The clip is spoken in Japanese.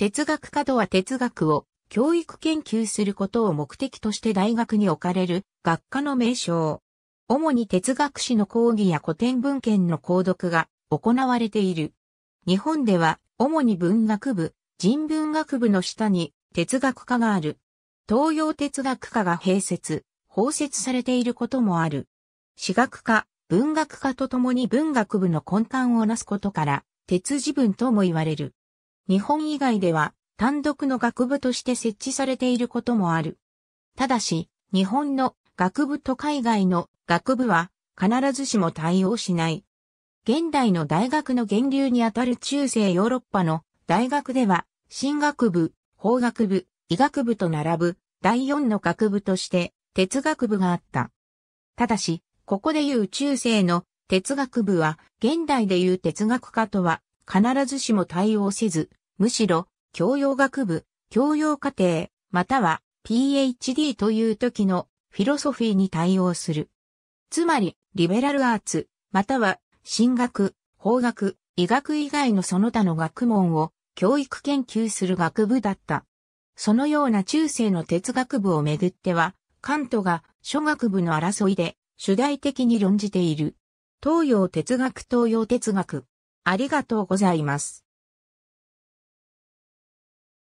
哲学家とは哲学を教育研究することを目的として大学に置かれる学科の名称。主に哲学史の講義や古典文献の講読が行われている。日本では主に文学部、人文学部の下に哲学科がある。東洋哲学科が併設、包摂されていることもある。私学科、文学科とともに文学部の根幹をなすことから、哲事文とも言われる。日本以外では単独の学部として設置されていることもある。ただし、日本の学部と海外の学部は必ずしも対応しない。現代の大学の源流にあたる中世ヨーロッパの大学では、進学部、法学部、医学部と並ぶ第4の学部として哲学部があった。ただし、ここでいう中世の哲学部は現代でいう哲学科とは必ずしも対応せず、むしろ、教養学部、教養課程、または PhD という時のフィロソフィーに対応する。つまり、リベラルアーツ、または、進学、法学、医学以外のその他の学問を教育研究する学部だった。そのような中世の哲学部をめぐっては、カントが諸学部の争いで主題的に論じている。東洋哲学東洋哲学。ありがとうございます。